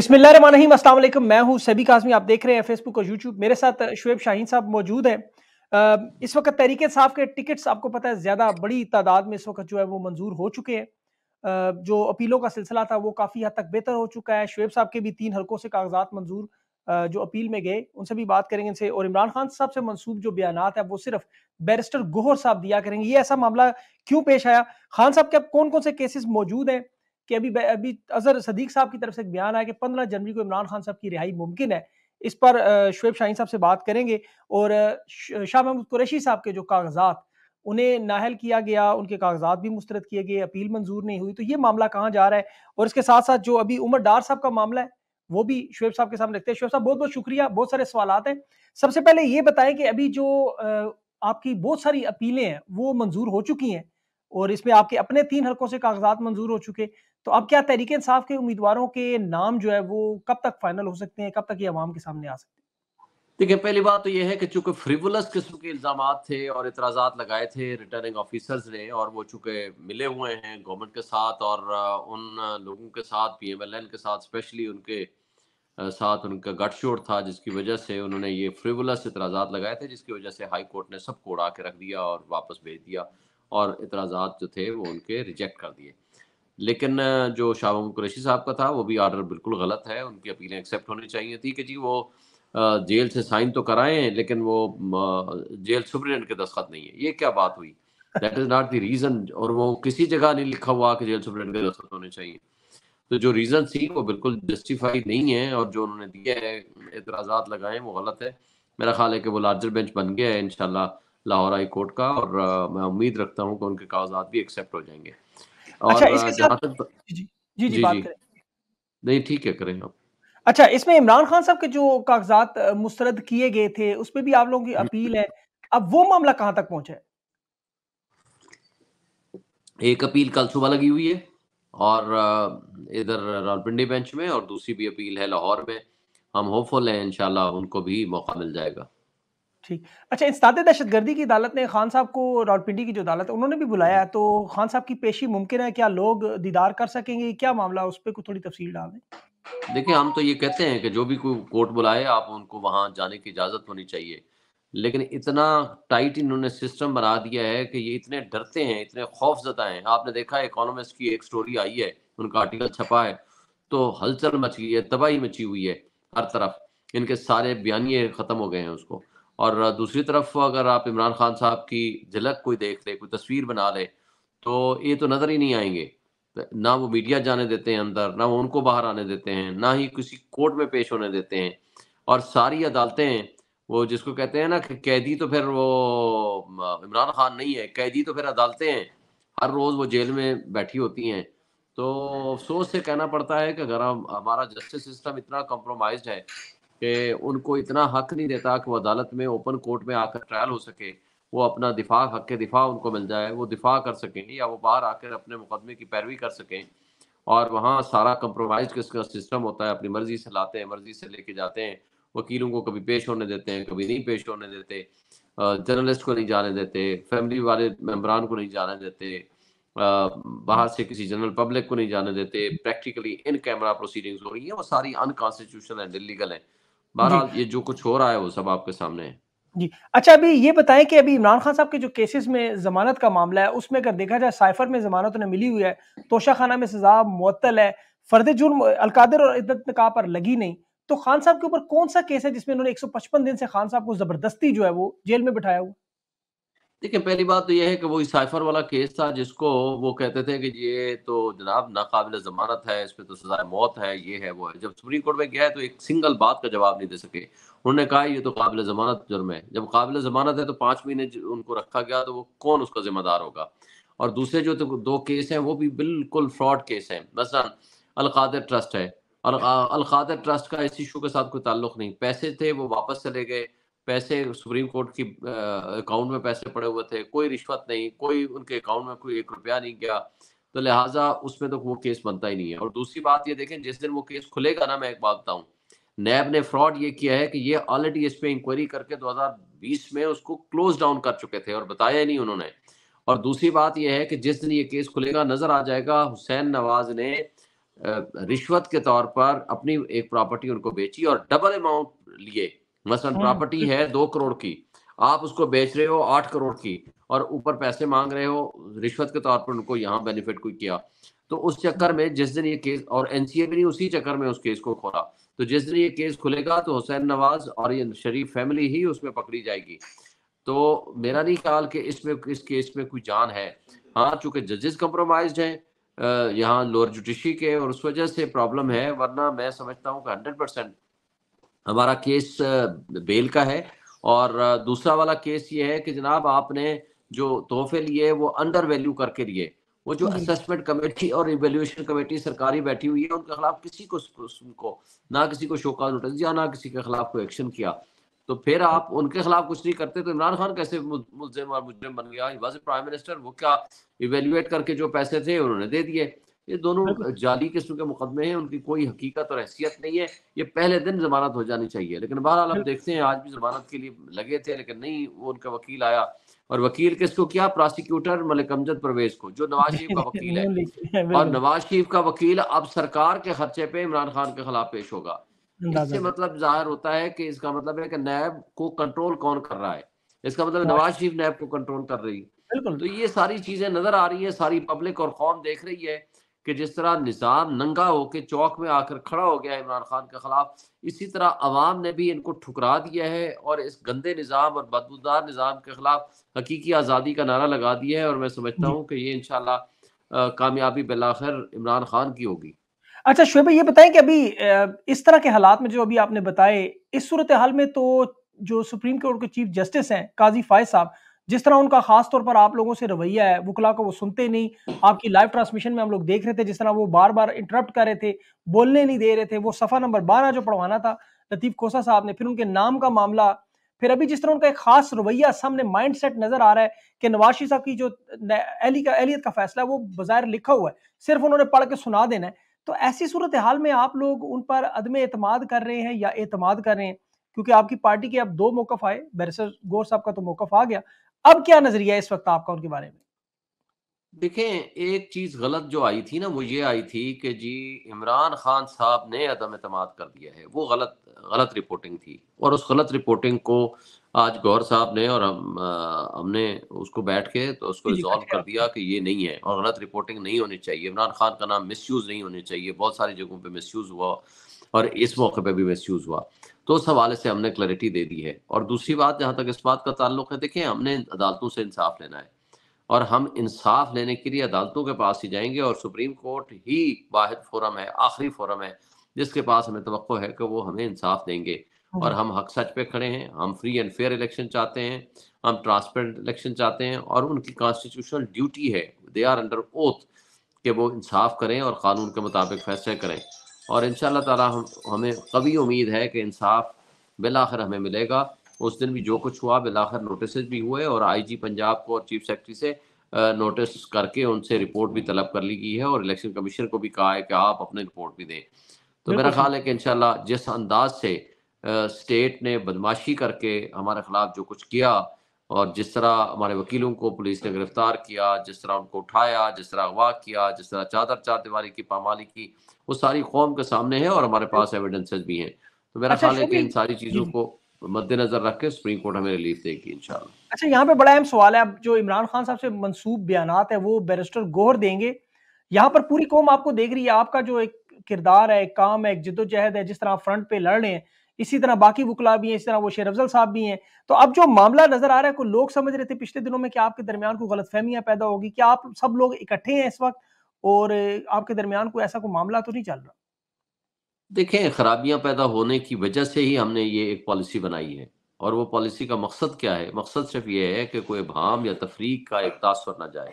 बसमिलीम मैं हूं सभी काजमी आप देख रहे हैं फेसबुक और यूट्यूब मेरे साथ शुएब शाहीन साहब मौजूद हैं इस वक्त तहरीक साहब के टिकट्स आपको पता है ज़्यादा बड़ी तादाद में इस वक्त जो है वो मंजूर हो चुके हैं जो अपीलों का सिलसिला था वो काफ़ी हद तक बेहतर हो चुका है शुएब साहब के भी तीन हलकों से कागजात मंजूर जो अपील में गए उनसे भी बात करेंगे इनसे और इमरान खान साहब से मनसूब जो बयान है वो सिर्फ बैरिस्टर गोहर साहब दिया करेंगे ये ऐसा मामला क्यों पेश आया खान साहब के अब कौन कौन से केसेस मौजूद हैं कि अभी अभी अजहर सदीक साहब की तरफ से एक बयान आया कि पंद्रह जनवरी को इमरान खान साहब की रिहाई मुमकिन है इस पर शुएब शाहीन साहब से बात करेंगे और शाह महमूद कुरैशी साहब के जो कागजात उन्हें नाहल किया गया उनके कागजात भी मुस्तरद किए गए अपील मंजूर नहीं हुई तो ये मामला कहाँ जा रहा है और इसके साथ साथ जो अभी उमर डार साहब का मामला है वो भी शुएब साहब के सामने रखते हैं शुएब साहब बहुत बहुत शुक्रिया बहुत सारे सवाल हैं सबसे पहले ये बताएं कि अभी जो आपकी बहुत सारी अपीलें हैं वो मंजूर हो चुकी हैं और इसमें आपके अपने तीन हलकों से कागजात मंजूर हो चुके तो अब क्या तरीके इंसाफ के उम्मीदवारों के नाम जो है वो कब तक फाइनल हो सकते हैं कब तक ये आवाम के सामने आ सकते हैं देखिए पहली बात तो ये है कि चूंकि फ्रिवुलस किस्म के इल्ज़ाम थे और इतराज़ात लगाए थे रिटर्निंग ऑफिसर्स ने और वो चूंकि मिले हुए हैं गवर्नमेंट के साथ और उन लोगों के साथ पी एम एल एन के साथ स्पेशली उनके साथ उनका गठजोड़ था जिसकी वजह से उन्होंने ये फ्रिवुलस इतराज़ात लगाए थे जिसकी वजह से हाई कोर्ट ने सबको उड़ा के रख दिया और वापस भेज दिया और इतराज़ात जो थे वो उनके रिजेक्ट कर दिए लेकिन जो महमूद कुरैशी साहब का था वो भी ऑर्डर बिल्कुल गलत है उनकी अपीलें एक्सेप्ट होनी चाहिए थी कि जी वो जेल से साइन तो कराएं लेकिन वो जेल सुप्रिटेंडेंट के दस्खत नहीं है ये क्या बात हुई that is not the reason और वो किसी जगह नहीं लिखा हुआ कि जेल सुप्रिटेंडेंट के दस्खत होने चाहिए तो जो रीज़न थी वो बिल्कुल जस्टिफाई नहीं है और जो उन्होंने दिए हैं एतराज़ात लगाए वो गलत है मेरा ख्याल है कि वो लार्जर बेंच बन गया है इनशाला लाहौर हाई कोर्ट का और मैं उम्मीद रखता हूँ कि उनके कागजात भी एक्सेप्ट हो जाएंगे और अच्छा, नहीं ठीक है करें आप अच्छा इसमें इमरान खान साहब के जो कागजात मुस्रद किए गए थे उस पर भी आप लोगों की हम्म। अपील है अब वो मामला कहाँ तक पहुंचा है एक अपील कल सुबह लगी हुई है और इधर रावलपिंडी बेंच में और दूसरी भी अपील है लाहौर में हम होपफुल हैं इंशाल्लाह उनको भी मौका मिल जाएगा ठीक अच्छा दहशत गर्दी की अदालत ने खान साहब को रावलपिंडी की जो अदालत है उन्होंने भी बुलाया तो खान साहब की पेशी मुमकिन है क्या लोग दीदार कर सकेंगे क्या मामला उस पर थोड़ी तफसील डाल दें देखिए हम तो ये कहते हैं कि जो भी कोई कोर्ट बुलाए आप उनको वहाँ जाने की इजाज़त होनी चाहिए लेकिन इतना टाइट इन्होंने सिस्टम बना दिया है कि ये इतने डरते हैं इतने खौफजदा हैं आपने देखा इकोनॉमिस्ट की एक स्टोरी आई है उनका आर्टिकल छपा है तो हलचल मच गई है तबाही मची हुई है हर तरफ इनके सारे बयानिए ख़त्म हो गए हैं उसको और दूसरी तरफ अगर आप इमरान खान साहब की झलक कोई देख ले कोई तस्वीर बना ले तो ये तो नज़र ही नहीं आएंगे ना वो मीडिया जाने देते हैं अंदर ना वो उनको बाहर आने देते हैं ना ही किसी कोर्ट में पेश होने देते हैं और सारी अदालतें वो जिसको कहते हैं ना कि कैदी तो फिर वो इमरान खान नहीं है कैदी तो फिर अदालतें हैं हर रोज़ वो जेल में बैठी होती हैं तो अफसोस से कहना पड़ता है कि अगर हमारा जस्टिस सिस्टम इतना कम्प्रोमाइज है कि उनको इतना हक नहीं देता कि वो अदालत में ओपन कोर्ट में आकर ट्रायल हो सके वो अपना दिफा हक के दिफा उनको मिल जाए वो दिफा कर सकें या वो बाहर आकर अपने मुकदमे की पैरवी कर सकें और वहाँ सारा कंप्रोमाइज का सिस्टम होता है अपनी मर्जी से लाते हैं मर्जी से लेके जाते हैं वकीलों को कभी पेश होने देते हैं कभी नहीं पेश होने देते जर्नलिस्ट को नहीं जाने देते फैमिली वाले मेम्बरान को नहीं जाने देते बाहर से किसी जनरल पब्लिक को नहीं जाने देते प्रैक्टिकली इन कैमरा प्रोसीडिंग्स हो रही है वो सारी अनकॉन्स्टिट्यूशनल एंड इलीगल हैं बहरहाल ये जो कुछ हो रहा है वो सब आपके सामने है जी अच्छा अभी ये बताएं कि अभी इमरान खान साहब के जो केसेस में जमानत का मामला है उसमें अगर देखा जाए साइफर में जमानत उन्हें मिली हुई है तोशा खाना में सजा मुअत्तल है फर्द जुर्म अलकादर और इद्दत निकाह पर लगी नहीं तो खान साहब के ऊपर कौन सा केस है जिसमें उन्होंने 155 दिन से खान साहब को जबरदस्ती जो है वो जेल में बिठाया हुआ देखिए पहली बात तो यह है कि वो साइफर वाला केस था जिसको वो कहते थे कि ये तो जनाब नाकबिल जमानत है इस पर तो सजाए मौत है ये है वो है जब सुप्रीम कोर्ट में गया है तो एक सिंगल बात का जवाब नहीं दे सके उन्होंने कहा ये तो काबिल जमानत जुर्म है जब काबिल जमानत है तो पाँच महीने उनको रखा गया तो वो कौन उसका जिम्मेदार होगा और दूसरे जो तो दो केस हैं वो भी बिल्कुल फ्रॉड केस हैं बस अलकादर ट्रस्ट है और अलकादर ट्रस्ट का इस इशू के साथ कोई ताल्लुक नहीं पैसे थे वो वापस चले गए पैसे सुप्रीम कोर्ट की अकाउंट में पैसे पड़े हुए थे कोई रिश्वत नहीं कोई उनके अकाउंट में कोई एक रुपया नहीं गया तो लिहाजा उसमें तो वो केस बनता ही नहीं है और दूसरी बात ये देखें जिस दिन वो केस खुलेगा ना मैं एक बात बताऊँ नैब ने फ्रॉड ये किया है कि ये ऑलरेडी इस पर इंक्वायरी करके 2020 में उसको क्लोज डाउन कर चुके थे और बताया ही नहीं उन्होंने और दूसरी बात यह है कि जिस दिन ये केस खुलेगा नजर आ जाएगा हुसैन नवाज ने रिश्वत के तौर पर अपनी एक प्रॉपर्टी उनको बेची और डबल अमाउंट लिए मसलन प्रॉपर्टी हाँ। है दो करोड़ की आप उसको बेच रहे हो आठ करोड़ की और ऊपर पैसे मांग रहे हो रिश्वत के तौर पर उनको यहाँ बेनिफिट कोई किया तो उस चक्कर में जिस दिन ये केस और एनसीए भी नहीं उसी चक्कर में उस केस को खोला तो जिस दिन ये केस खुलेगा तो हुसैन नवाज और ये शरीफ फैमिली ही उसमें पकड़ी जाएगी तो मेरा नहीं ख्याल कि इसमें इस केस में कोई जान है हाँ चूंकि जजेस कंप्रोमाइज हैं यहाँ लोअर जुडिशी के और उस वजह से प्रॉब्लम है वरना मैं समझता हूँ कि हंड्रेड परसेंट हमारा केस बेल का है और दूसरा वाला केस ये है कि जनाब आपने जो तोहफे लिए वो अंडर वैल्यू करके लिए वो जो असेसमेंट कमेटी और इवेल्यूएशन कमेटी सरकारी बैठी हुई है उनके खिलाफ किसी को उनको ना किसी को शोका नोटिस दिया ना किसी के खिलाफ कोई एक्शन किया तो फिर आप उनके खिलाफ कुछ नहीं करते तो इमरान खान कैसे मुलजिम और मुजरिम बन गया प्राइम मिनिस्टर वो क्या इवेल्युएट करके जो पैसे थे उन्होंने दे दिए ये दोनों जाली किस्म के मुकदमे हैं उनकी कोई हकीकत और हैसियत नहीं है ये पहले दिन जमानत हो जानी चाहिए लेकिन बहरहाल हम देखते हैं आज भी जमानत के लिए लगे थे लेकिन नहीं वो उनका वकील आया और वकील किसको क्या प्रोसिक्यूटर मलिक अमजद परवेज को जो नवाज शरीफ का वकील है और नवाज शरीफ का वकील अब सरकार के खर्चे पे इमरान खान के खिलाफ पेश होगा इससे मतलब जाहिर होता है कि इसका मतलब है कि नैब को कंट्रोल कौन कर रहा है इसका मतलब हाँ। नवाज शरीफ नैब को कंट्रोल कर रही है तो ये सारी चीजें नजर आ रही है सारी पब्लिक और कौम देख रही है कि जिस तरह निज़ाम नंगा के चौक में आकर खड़ा हो गया इमरान खान के खिलाफ इसी तरह आवाम ने भी इनको ठुकरा दिया है और इस गंदे निज़ाम और बदबूदार निज़ाम के खिलाफ हकीकी आज़ादी का नारा लगा दिया है और मैं समझता हूँ कि ये इन शाह कामयाबी बिलाखिर इमरान खान की होगी अच्छा शुएब ये बताएं कि अभी इस तरह के हालात में जो अभी आपने बताए इस सूरत हाल में तो जो सुप्रीम कोर्ट के चीफ जस्टिस हैं काजी फायज साहब जिस तरह उनका खास तौर पर आप लोगों से रवैया है वकला को वो सुनते नहीं आपकी लाइव ट्रांसमिशन में हम लोग देख रहे थे जिस तरह वो बार बार इंटरप्ट कर रहे थे बोलने नहीं दे रहे थे वो सफ़ा नंबर बारह जो पढ़वाना था लतीफ़ खोसा साहब ने फिर उनके नाम का मामला फिर अभी जिस तरह उनका एक खास रवैया सामने माइंड सेट नजर आ रहा है कि नवाशी साहब की जो एली का का फैसला है वो बाजार लिखा हुआ है सिर्फ उन्होंने पढ़ के सुना देना है तो ऐसी सूरत हाल में आप लोग उन पर अदम अतमाद कर रहे हैं या एतमाद कर रहे हैं क्योंकि आपकी पार्टी के अब दो मौकफ आए बैरसर गौर साहब का तो मौकफ आ गया अब क्या नजरिया इस वक्त आपका उनके बारे में देखें एक चीज गलत जो आई थी ना वो ये आई थी कि जी इमरान खान साहब ने अदम एतम कर दिया है वो गलत गलत रिपोर्टिंग थी और उस गलत रिपोर्टिंग को आज गौर साहब ने और हम आ, हमने उसको बैठ के तो उसको रिजॉल्व कर दिया कि ये नहीं है और गलत रिपोर्टिंग नहीं होनी चाहिए इमरान खान का नाम मिसयूज़ नहीं होने चाहिए बहुत सारी जगहों पे मिसयूज़ हुआ और इस मौके पे भी मिसयूज़ हुआ तो उस हवाले से हमने क्लैरिटी दे दी है और दूसरी बात जहाँ तक इस बात का ताल्लुक है देखें हमने अदालतों से इंसाफ लेना है और हम इंसाफ लेने के लिए अदालतों के पास ही जाएंगे और सुप्रीम कोर्ट ही वाहिद फोरम है आखिरी फोरम है जिसके पास हमें तो है कि वो हमें इंसाफ देंगे हाँ। और हम हक सच पे खड़े हैं हम फ्री एंड फेयर इलेक्शन चाहते हैं हम ट्रांसपेरेंट इलेक्शन चाहते हैं और उनकी कॉन्स्टिट्यूशनल ड्यूटी है दे आर अंडर ओथ कि वो इंसाफ करें और कानून के मुताबिक फैसले करें और इन ताला हम हमें कभी उम्मीद है कि इंसाफ बिलाखिर हमें मिलेगा उस दिन भी जो कुछ हुआ बिलाखिर नोटिस भी हुए और आई जी पंजाब को और चीफ सेक्रेटरी से नोटिस करके उनसे रिपोर्ट भी तलब कर ली गई है और इलेक्शन कमीशन को भी कहा है कि आप अपने रिपोर्ट भी दें तो मेरा ख्याल है कि इनशाला जिस अंदाज से स्टेट ने बदमाशी करके हमारे खिलाफ जो कुछ किया और जिस तरह हमारे वकीलों को पुलिस ने गिरफ्तार किया जिस तरह उनको उठाया जिस तरह अगवा किया जिस तरह चादर चार दीवारी की पामाली की वो सारी कौम के सामने है और हमारे पास एविडेंसेस भी हैं तो मेरा अच्छा, ख्याल है कि इन सारी चीज़ों को मद्देनजर रख के सुप्रीम कोर्ट हमें रिलीफ देगी इनशाला अच्छा यहाँ पे बड़ा अहम सवाल है अब जो इमरान खान साहब से मनसूब बयान है वो बैरिस्टर गोहर देंगे यहाँ पर पूरी कौम आपको देख रही है आपका जो एक किरदार है एक काम है एक जिदोजहद है जिस तरह आप फ्रंट पे लड़ रहे हैं इसी तरह बाकी वकला भी हैं इसी तरह वो शेर अफजल साहब भी हैं तो अब जो मामला नजर आ रहा है को लोग समझ रहे थे पिछले दिनों में कि आपके दरमियान को गलत फहमियाँ पैदा होगी कि आप सब लोग इकट्ठे हैं इस वक्त और आपके दरमियान को ऐसा कोई मामला तो नहीं चल रहा देखें खराबियां पैदा होने की वजह से ही हमने ये एक पॉलिसी बनाई है और वो पॉलिसी का मकसद क्या है मकसद सिर्फ ये है कि कोई भाम या तफरीक का एक तासर ना जाए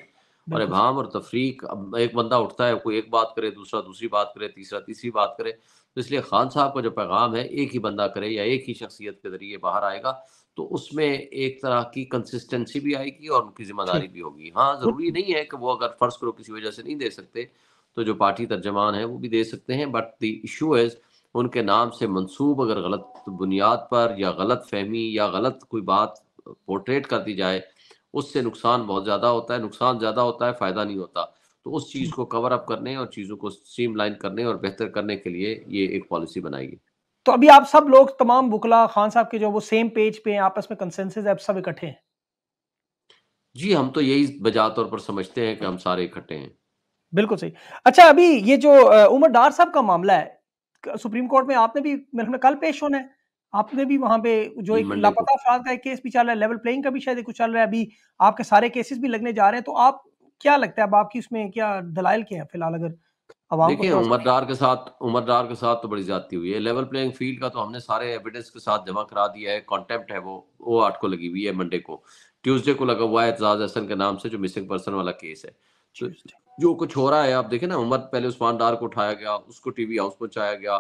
और भाम और तफरीक एक बंदा उठता है कोई एक बात करे दूसरा दूसरी बात करे तीसरा तीसरी बात करे तो इसलिए खान साहब का जो पैगाम है एक ही बंदा करे या एक ही शख्सियत के जरिए बाहर आएगा तो उसमें एक तरह की कंसिस्टेंसी भी आएगी और उनकी जिम्मेदारी भी होगी हाँ जरूरी नहीं है कि वो अगर फर्ज करो किसी वजह से नहीं दे सकते तो जो पार्टी तर्जमान है वो भी दे सकते हैं बट द इशू इज उनके नाम से मंसूब अगर गलत बुनियाद पर या गलत फहमी या गलत कोई बात पोर्ट्रेट कर दी जाए उससे नुकसान बहुत ज़्यादा होता है नुकसान ज़्यादा होता है फ़ायदा नहीं होता तो उस चीज़ हम्म। को कवर अप करने और चीज़ों को स्ट्रीम करने और बेहतर करने के लिए ये एक पॉलिसी बनाई तो अभी आप सब लोग तमाम बुकला खान साहब के जो वो सेम पेज पे हैं आपस में कंसेंसस है सब इकट्ठे हैं जी हम तो यही बजा तौर पर समझते हैं कि हम सारे इकट्ठे हैं बिल्कुल सही अच्छा अभी ये जो उमर डार साहब का मामला है सुप्रीम कोर्ट में आपने भी मेरे ख्याल कल पेश होना है आपने भी वहां पे जो एक लापता अफराद का एक केस भी चल रहा है लेवल प्लेइंग का भी शायद कुछ चल रहा है अभी आपके सारे केसेस भी लगने जा रहे हैं तो आप क्या लगता है अब आपकी इसमें क्या दलाइल क्या है फिलहाल अगर देखिए उमरदार के साथ उमरदार के साथ तो बड़ी ज्यादा हुई है लेवल प्लेइंग फील्ड का तो हमने सारे एविडेंस के साथ जमा करा दिया है कॉन्टेप्ट है वो वो आठ को लगी हुई है मंडे को ट्यूसडे को लगा हुआ है एजाज हसन के नाम से जो मिसिंग पर्सन वाला केस है जो कुछ हो रहा है आप देखे ना उमर पहले उस्मान डार को उठाया गया उसको टीवी हाउस पहुंचाया गया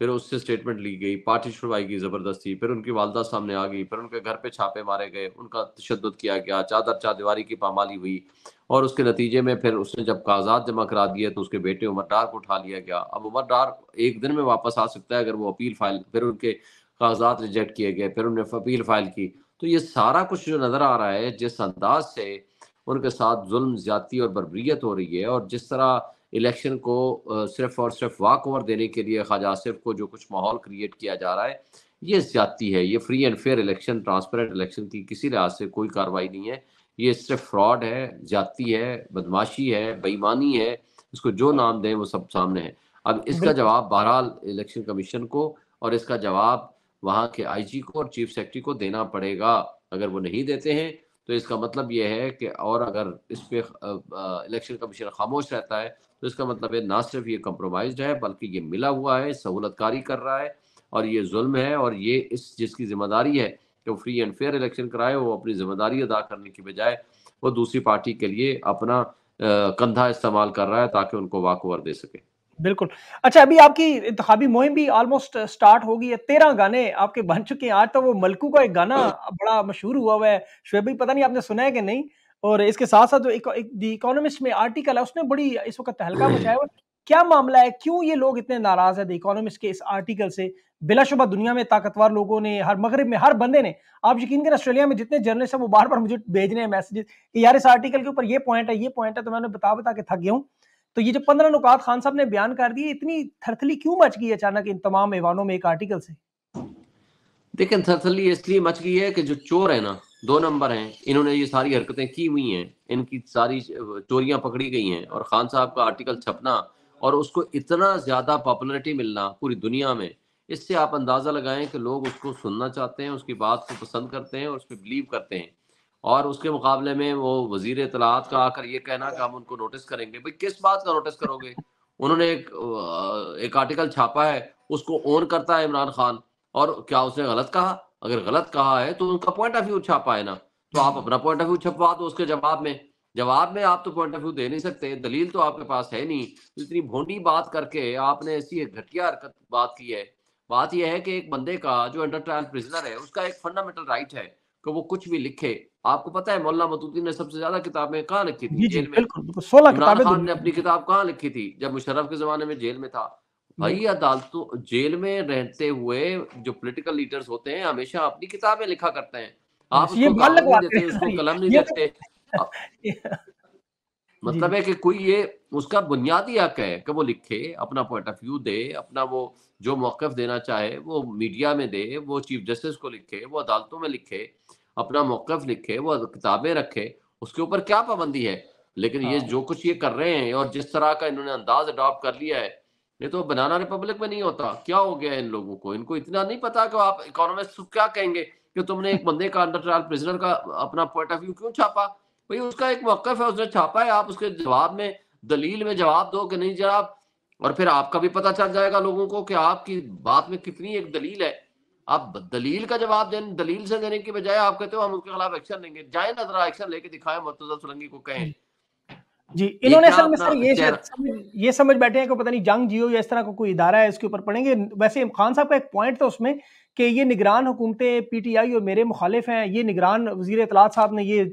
फिर उससे स्टेटमेंट ली गई पार्टी छुड़वाई गई जबरदस्ती फिर उनकी वालदा सामने आ गई फिर उनके घर पे छापे मारे गए उनका तशद किया गया चादर चादीवारी की पामाली हुई और उसके नतीजे में फिर उसने जब कागजात जमा करा दिए तो उसके बेटे उमर डार को उठा लिया गया अब उमर डार एक दिन में वापस आ सकता है अगर वो अपील फाइल फिर उनके कागजात रिजेक्ट किए गए फिर उन्हें अपील फाइल की तो ये सारा कुछ जो नजर आ रहा है जिस अंदाज से उनके साथ जुल्म ज्यादती और बरबरीत हो रही है और जिस तरह इलेक्शन को सिर्फ और सिर्फ वाक ओवर देने के लिए ख्वाजा आसिफ को जो कुछ माहौल क्रिएट किया जा रहा है ये ज्यादती है ये free and fair election transparent election की किसी लिहाज से कोई कार्रवाई नहीं है ये सिर्फ फ्रॉड है ज्यादती है बदमाशी है बेईमानी है इसको जो नाम दें वो सब सामने है अब इसका जवाब बहरहाल इलेक्शन कमीशन को और इसका जवाब वहाँ के आईजी को और चीफ सेक्रेटरी को देना पड़ेगा अगर वो नहीं देते हैं तो इसका मतलब ये है कि और अगर इस पर इलेक्शन कमीशन खामोश रहता है तो इसका मतलब है ना सिर्फ ये कम्प्रोमाइज है बल्कि ये मिला हुआ है सहूलत कारी कर रहा है और ये जुल्म है और ये इस जिसकी जिम्मेदारी है कि वो फ्री एंड फेयर इलेक्शन कराए वो अपनी जिम्मेदारी अदा करने की बजाय वो दूसरी पार्टी के लिए अपना कंधा इस्तेमाल कर रहा है ताकि उनको वाकओवर दे सके बिल्कुल अच्छा अभी आपकी इंतबी मुहिम भी ऑलमोस्ट स्टार्ट हो गई है तेरह गाने आपके बन चुके हैं आज तो वो मलकू का एक गाना बड़ा मशहूर हुआ हुआ है शुएब भी पता नहीं आपने सुना है कि नहीं और इसके साथ साथ जो दी इकोनॉमिस्ट में आर्टिकल है उसने बड़ी इस वक्त तहलका हम्म। मचाया हुआ क्या मामला है क्यों ये लोग इतने नाराज है द इकोनॉमिस्ट के इस आर्टिकल से बिलाशुबा दुनिया में ताकतवर लोगों ने हर मगरब में हर बंदे ने आप यकीन करें ऑस्ट्रेलिया में जितने जर्नलिस्ट हैं वो बार बार मुझे भेज रहे हैं मैसेजेस कि यार इस आर्टिकल के ऊपर ये पॉइंट है ये पॉइंट है तो मैंने बता बता के थक गया हूँ तो ये जो पंद्रह नुकात खान साहब ने बयान कर दिए इतनी थरथली क्यों मच गई अचानक इन तमाम ऐवानों में एक आर्टिकल से देखें थरथली इसलिए मच गई है कि जो चोर है ना दो नंबर हैं इन्होंने ये सारी हरकतें की हुई हैं इनकी सारी चोरियां पकड़ी गई हैं और खान साहब का आर्टिकल छपना और उसको इतना ज़्यादा पॉपुलरिटी मिलना पूरी दुनिया में इससे आप अंदाज़ा लगाएं कि लोग उसको सुनना चाहते हैं उसकी बात को पसंद करते हैं और उस पर बिलीव करते हैं और उसके मुकाबले में वो वजीर इतलात का आकर ये कहना कि हम उनको नोटिस करेंगे भाई किस बात का नोटिस करोगे उन्होंने एक एक आर्टिकल छापा है उसको ओन करता है इमरान खान और क्या उसने गलत कहा अगर गलत कहा है तो उनका पॉइंट ऑफ व्यू छापा है ना तो आप अपना पॉइंट ऑफ व्यू छपवा दो उसके जवाब में जवाब में आप तो पॉइंट ऑफ व्यू दे नहीं सकते दलील तो आपके पास है नहीं तो इतनी भोंडी बात करके आपने ऐसी एक घटिया हरकत बात की है बात यह है कि एक बंदे का जो अंडर ट्रायल प्रिजनर है उसका एक फंडामेंटल राइट है कि वो कुछ भी लिखे आपको पता है मौलाना मतुद्दीन ने सबसे ज्यादा किताबें कहाँ लिखी थी जेल में सोलह इमरान खान ने अपनी किताब कहाँ लिखी थी जब मुशरफ के जमाने में जेल में था भाई अदालतों जेल में रहते हुए जो पोलिटिकल लीडर्स होते हैं हमेशा अपनी किताबें लिखा करते हैं आप ये उसको नहीं देते उसको कलम नहीं देते मतलब है कि कोई ये उसका बुनियादी हक है कि वो लिखे अपना पॉइंट ऑफ व्यू दे अपना वो जो मौकफ देना चाहे वो मीडिया में दे वो चीफ जस्टिस को लिखे वो अदालतों में लिखे अपना मौकफ लिखे वो किताबें रखे उसके ऊपर क्या पाबंदी है लेकिन हाँ। ये जो कुछ ये कर रहे हैं और जिस तरह का इन्होंने अंदाज अडॉप्ट कर लिया है ये तो बनाना रिपब्लिक में नहीं होता क्या हो गया इन लोगों को इनको इतना नहीं पता कि आप इकोनॉमिस्ट क्या कहेंगे कि तुमने एक बंदे का अंडर ट्रायल प्रिजनर का अपना पॉइंट ऑफ व्यू क्यों छापा भाई उसका एक मौकफ है उसने छापा है आप उसके जवाब में दलील में जवाब दो कि नहीं जनाब और फिर आपका भी पता चल जाएगा लोगों को कि आपकी बात में कितनी एक दलील है आप दलील का जवाब दें दलील से देने की बजाय आप कहते हो हम उसके खिलाफ एक्शन लेंगे जाए ना जरा एक्शन लेके दिखाए मुर्तजा सोलंकी को कहें जी इन्होंने सर में सर ये ये समझ बैठे हैं कि पता नहीं जंग जियो या इस तरह का को कोई इदारा है इसके ऊपर पढ़ेंगे वैसे खान साहब का एक पॉइंट था उसमें कि ये निगरान हुकूमतें पीटीआई और मेरे मुखालिफ हैं ये निगरान वजीर इतलात साहब ने ये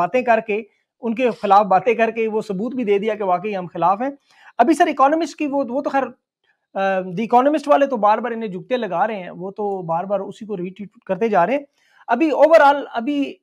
बातें करके उनके खिलाफ बातें करके वो सबूत भी दे दिया कि वाकई हम खिलाफ हैं अभी सर इकोनॉमिस्ट की वो वो तो खैर द इकोनॉमिस्ट वाले तो बार बार इन्हें जुगते लगा रहे हैं वो तो बार बार उसी को रिट्वीट करते जा रहे हैं अभी ओवरऑल अभी